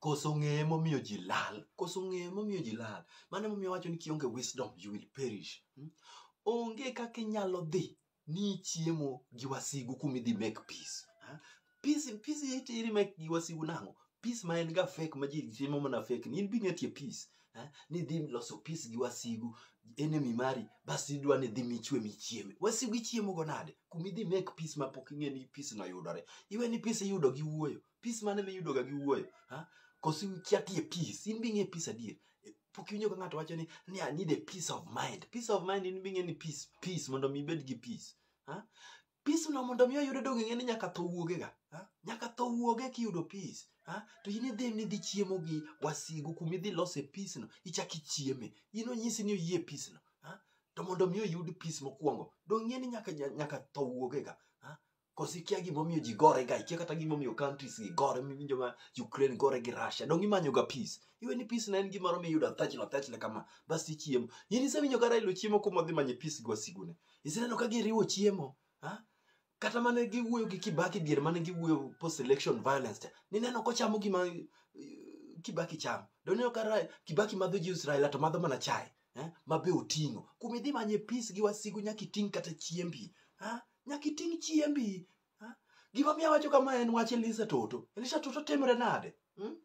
koso ng'eye momiyo ji lal koso ng'eye momiyo ji lal mano emomiyo wacho ni kionge wisdom you will perish hmm? onge kaka inyalo dhi ni ichiemo gi wasigu kuma idhi make peace peace peace iri make gi wasigu nang'o peace ma en ga fake ma ji chiemo mana fake ni in bi ng'etie peace ni dhi loso peace gi wasigu enemy mari bas idwa ni dhi michwe michieme wasigu ichiemo go nade kuma idhi make peace ma pok ing'e ni peace no yudore iwe ni peace iyudo gi wuoyo peace mane miyudo ga gi wuoyo ha? kose ukiati e peace in being a peace adier pok iwinjo ka ng'ato wacho ni ni i need a peace of mind peace of mind in being any peace peace mondo mi ibed gi peace ha peace no mondo mi oyud dong ng'e ni nyaka tho wuoge ga ha nyaka tho wuoge ki yudo peace ha to yini dhe ni dhi chiemo gi wasigu kumi dhi lose peace no ichaki chieme yino nyisi ni oyie peace no ha to mondo mi oyud peace mokwongo dong ng'e ni nyaka nyaka tho wuoge ga kose ikia gimomiyo ji gore ga ikia kata gimomiyo countries gi gore miwinjo ma ukraine gore gi russia dong imanyo ga peace iwe ni peace na en gimoro miyudo athachle athachle kama bas ichiemo yin isewinjo kata ilo chiemo kumodhi manye peace gwasigune iseneno ka giriwo chiemo ha? kata mane giwuoyo gi kibaki dier mane giwuoyo post election violence cha nineno kochamo gima uh, kibaki cham do nino ka kibaki madho ji israel to madho mana chae eh? mabe oting'o kumidhi manye peace gi wasigu nyaka iting' kata chiembi ha? nyaki ting chiembi ha gima mia wacho kama en wach Elisa Toto Elisa Toto temre nade hmm?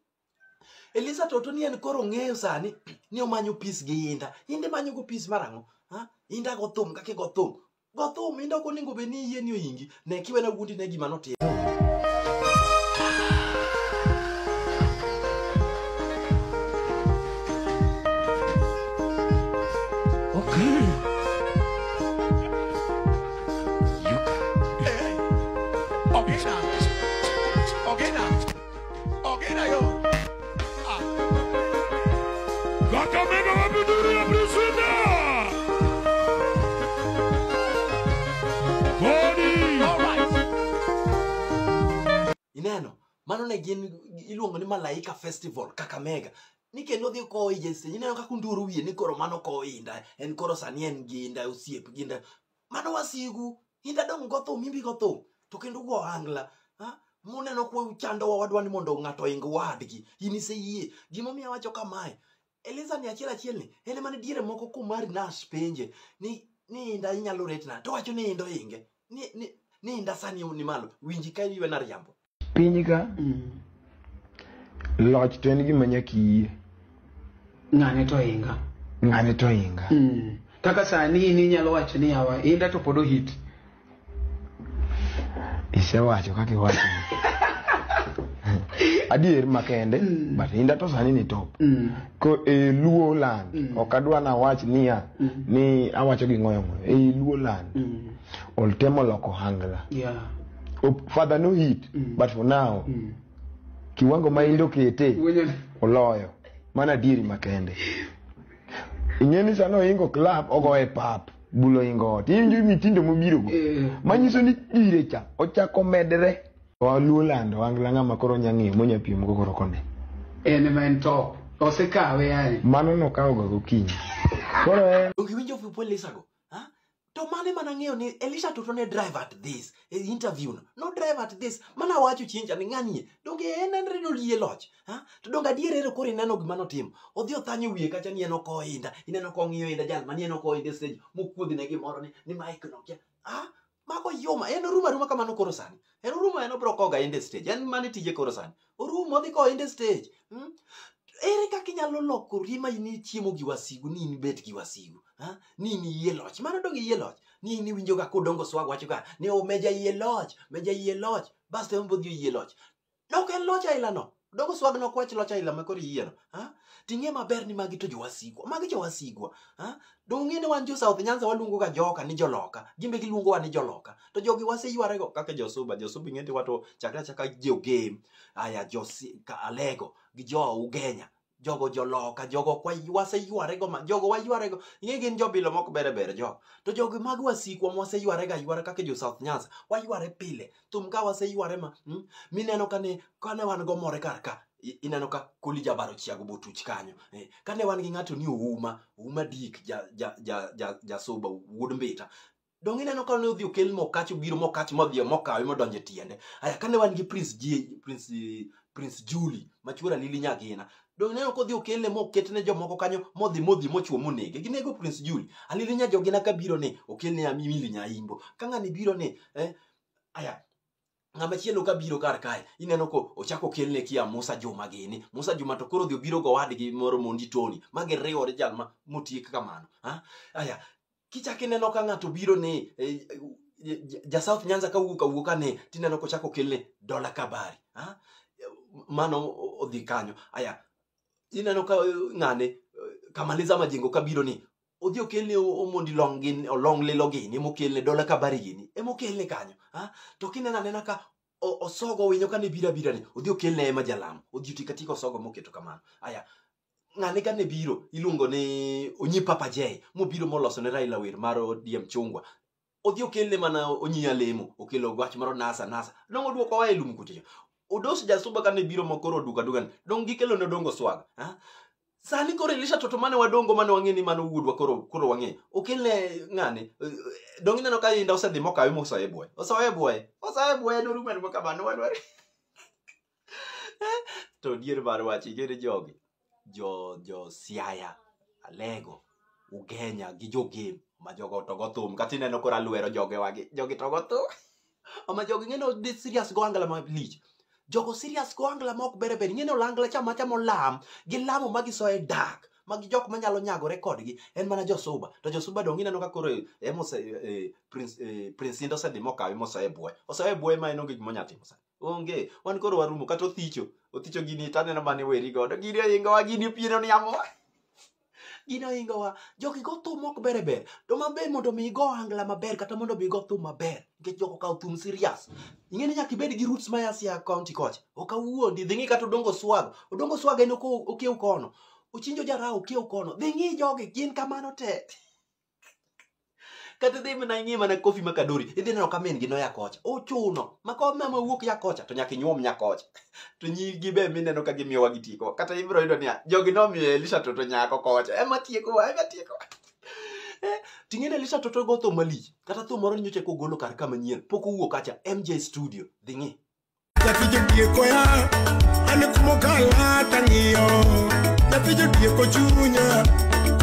Elisa Toto ni en koro ng'eyo sani ni omanyo peace gi Inda Inda manyo go peace marango ha Inda go thum kake go thum go thum Inda ko ningo be ni yie ni oingi ne kiwena gundi ne gima no Okay. ne gin iluongo ni malaika festival kakamega ni kendo dhi koi jesteji ineno kaka unduru wiye ni koro mano ko inda en koro sani en ginda osiep ginda mano wasigu inda dong go thum imbi go thum to kendo go angla ha ah, muneno ko uchando wa wadwa ni mondo ng'ato ing wadgi in iseyie gimomiyo awacho kamae eliza ni achiel achiel ni ene mane diere moko kumari nash penje ni ni inda inyalo retna to wacho ni indo inge ni ni ni inda sani ni malo winji ka iwe nariambo piny ka mm. loch to en gima nyaka iyie ng'ane to hinga ng'ane to hinga mm. kaka sani in inyalo wacho ni yawa inda to pod ohit isewacho kaka iwacho adier makende mm. but inda to sani ni top mm. ko e luo land mm. ok adwa nawach niya mm. ni awacho gi ng'oyo ng'oyo e luo land mm. oltemo loko hangla yeah. father no heat mm. but for now mm. kiwango ma indo kete oloyo mana diri makende inyeni sano ingo club ogoe pap bulo ingo ot inju mitindo mobiro go eh. manyiso ni dire cha ochako medre waluo lando angla ng'ama koro nya ng'eyo monya piem go koro kone en ma en top osekawe yani mano nokawo ga gokinyi koro en ukiwinjo fupolisa go to mane mana ng'eyo ni elisha toto ne drive at this e interview no no drive at this mana wacho chiencha ni ng'anie donge en enre nolie loch ha to donge adier ero koro ineno gima notimo odhi othanyo e wiye kacha ni eno koinda ineno kong'iyo inda jal mani eno koinda e stage mokuodh ne gimoro ni ni mike no kia ha mago yuma en oruma ruma kamano koro sani en oruma en obro koga inda e stage en mane tije koro sani oruma odhi ko inda stage hmm? ere kaka inyalo lokori ma ini chiemo gi wasigu ni in bet gi wasigu ha? Ah, ni ni iye loch mano dog iye loch ni ni winjo ga kudongo swag wacho ga ni o oh, meja iye loch meja iye loch bas te mbo iye loch dok en loch aila no dogo swag no kwach loch aila ma kor iye no ha ah, tinge maber ni magi to jo wasigwa magi jo wasigwa ha ah, do ngi ni wan jo south nyanza walungo ga joka ni jo loka gimbe gi lungo wan ni jo loka to jogi wase yware go kaka jo suba jo suba ngi ni wato chakra chaka jo game aya jo si, ka alego gi jo ugenya jogo joloka jogo kwa waseyuarego ma jogo wayuarego ing'e gin jobilo mok bere bere jo to jogi mag wasikwa mwaseyuarega yuara kaka jo south nyasa wayuare pile thum ka waseyuare ma mm? mineno kane kane wan go more kar ka ineno ka kuli jabaro chiago botuch kanyo eh, kane wan gi ng'ato ni ouma ouma dik jasuba ja, ja, ja, ja, ja wuod mbita dong ineno ka ne odhi okel mokach obiro mokach modhi mokawe modonje tiende aya kane wan gi prince, prince, prince juli machuora lili nyagina Dong ne ok odhi okelne mo ketne jomoko kanyo modhi modhi mochuo monege. Ginego Prince Julie. Alili nya jogi na kabiro ni okelne amimili nyaimbo. Ka ng'ani biro ni eh aya ng'ama chielo ka biro kar kae ineno ko ochako kelne kia Musa Juma gini Musa Juma to koro dhi obiro go wadgi moro mondi Tony magi riwore jal ma motiek kamano ha ah, aya kichak ineno ka ng'ato biro ni eh, ja South Nyanza ka wuok awuoka ne tineno ko chako kelne dola kabari ha ah, mano odhi kanyo aya ineno ka eh, ng'ane eh, kamaliza majingo kabiro ni odhi okelne omondi long gin olong lilo gini emokelne dola kabari gini emokelne kanyo ha to kinena nena ka o, osogo winyo kane bira bira ni odhi okelne ema jalamo odhi oti katika osogo moketo kamano aya ng'ane kane biro ilungo ni onyi papa jay mobiro moloso ne raila wer mar odiem chungwa odhi okelne mana onyi alemo okelo gwach moro nasa nasa nong'o duoko wa e lum kuchocho Odos jasuba kane biro makoro duka dugan. Dong gikelo ne dongo swag. Ha? Sani koro ilisha toto mane wadongo mane wange ni mane uudwa koro, koro wange. Okele ngane. Dongi neno kaya inda usadhi moka wimo usa ebwe. Usa ebwe. Usa ebwe. Nurume ni moka manu wanwari. to dir barwa chigere jogi. Jo, jo siaya. Alego. Ugenya. Gijo game. Ma jogo togotum. Kati neno kora luero joge wagi. Jogi togotum. Ama jogi ngeno di serious go angala ma lich. Lich. jogo serious ko angla mok bere bere nyene olangla cha macha molam gi lamo magi so e dark magi jok manyalo nyagore kodgi en mana josuba to josuba dong ineno ka koro emos eh, e, e, eh, prince e, eh, prince ndo sa demoka emos e boy oso e boy ma enoge gimo nyati mosa onge wan koro warumo kato thicho othicho gini tane na mane weri godo gini ayinga wa gini pino ni amo gin ohingowa jogi go thum ok ber e ber to maber mondo mi igo angla maber kata mondo mi igo thum maber nikech jok okaw thum serious ing'eni nyaka ibed gi roots mayasia county koch okawuondi dhi ng'i kata odongo swag odongo swag en okiew kono uchinjo jarao okiew kono dhi ng'i jogi gin kamano te kata dhi mana ing'e mana kofi ma kadori idhi neno ka min gi noya kocha ochuno ma ko mama wuok ya kocha to nyaka inyuom nya kocha to nyigi be mineno ka gimiyowa gitiko kata ibiro yudo niya jogi nomiyo elisha toto nyako kocha ema tiekowa ema tiekowa eh, ting'e ni lisha toto go tho malich kata tho moro nyocha kogolo kar kamanyien pok owuok kacha mj studio dhi ng'i nyakijotiekoya an e kumokalata ng'iyo nyakijotieko chunya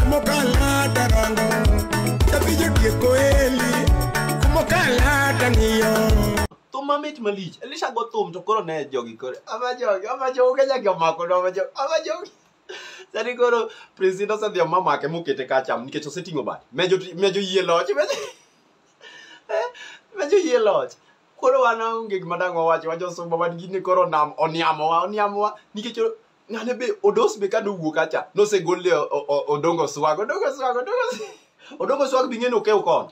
kumokalata rango wiye tieko eli kumo kalata niyo thum mamit malich elisha go thum to koro ne jogi koro ama jogi ama jogi kenya kiomako no ama jogi ama jogi sani koro prinsin osedhi omamake mokete kacham nikech oseting'o bat mejo mejo yie loch mejo eh, mejo yie loch koro wan onge gima dang wawach wajosumba wan gini koro nam oniamowa oniamowa nikech ng'ane be odos be kanowuok kacha nosegol odongo swago odongo swago odongo swago Odogo swag bi ng'eno keu kon.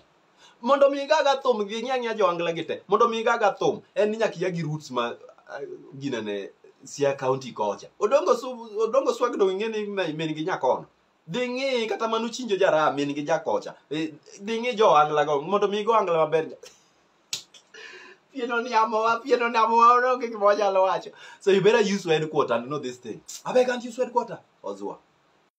Mondo mi igaga thum gi ng'i ang'i jo Angla gite. Mondo mi igaga thum en ni nyaka gi roots ma uh, gina ne Sia County kocha. Odongo su odongo swag do ng'eni men gi nyakon. Dhi ng'i kata manu chinjo jara min gi jakocha. E, dhi ng'i jo Angla go mondo mi go Angla maber. Pieno ni amo wa, pieno ni amo wa, ono ke kimoja lo wacho. So you better use word quarter and know this thing. Abe, can't use word quarter? Ozua.